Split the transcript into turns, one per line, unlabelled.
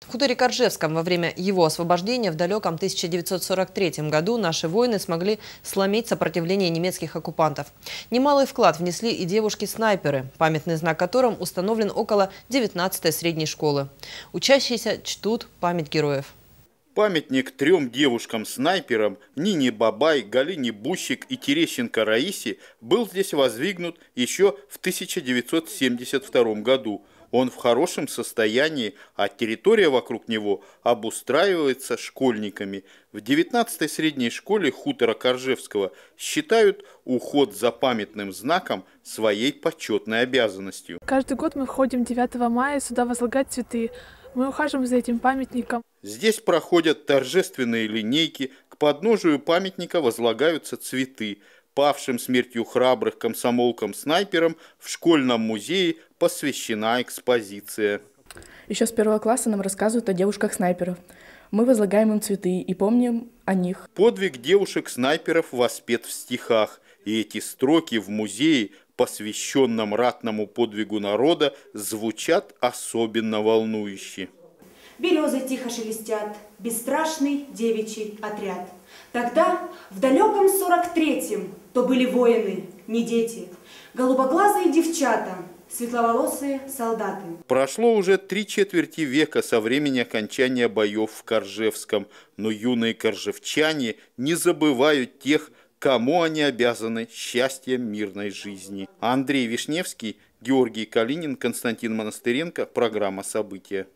В Худоре-Коржевском во время его освобождения в далеком 1943 году наши воины смогли сломить сопротивление немецких оккупантов. Немалый вклад внесли и девушки-снайперы, памятный знак которым установлен около 19-й средней школы. Учащиеся чтут память героев.
Памятник трем девушкам-снайперам Нине Бабай, Галине Бущик и Терещенко Раисе был здесь воздвигнут еще в 1972 году – он в хорошем состоянии, а территория вокруг него обустраивается школьниками. В 19-й средней школе хутора Коржевского считают уход за памятным знаком своей почетной обязанностью.
Каждый год мы ходим 9 мая сюда возлагать цветы. Мы ухаживаем за этим памятником.
Здесь проходят торжественные линейки. К подножию памятника возлагаются цветы – павшим смертью храбрых комсомолкам-снайперам, в школьном музее посвящена экспозиция.
Еще с первого класса нам рассказывают о девушках-снайперах. Мы возлагаем им цветы и помним о них.
Подвиг девушек-снайперов воспет в стихах. И эти строки в музее, посвященном ратному подвигу народа, звучат особенно волнующе.
Березы тихо шелестят, бесстрашный девичий отряд. Тогда, в далеком сорок третьем, то были воины, не дети, голубоглазые девчата, светловолосые солдаты.
Прошло уже три четверти века со времени окончания боев в Коржевском, но юные коржевчане не забывают тех, кому они обязаны счастьем мирной жизни. Андрей Вишневский, Георгий Калинин, Константин Монастыренко. Программа «События».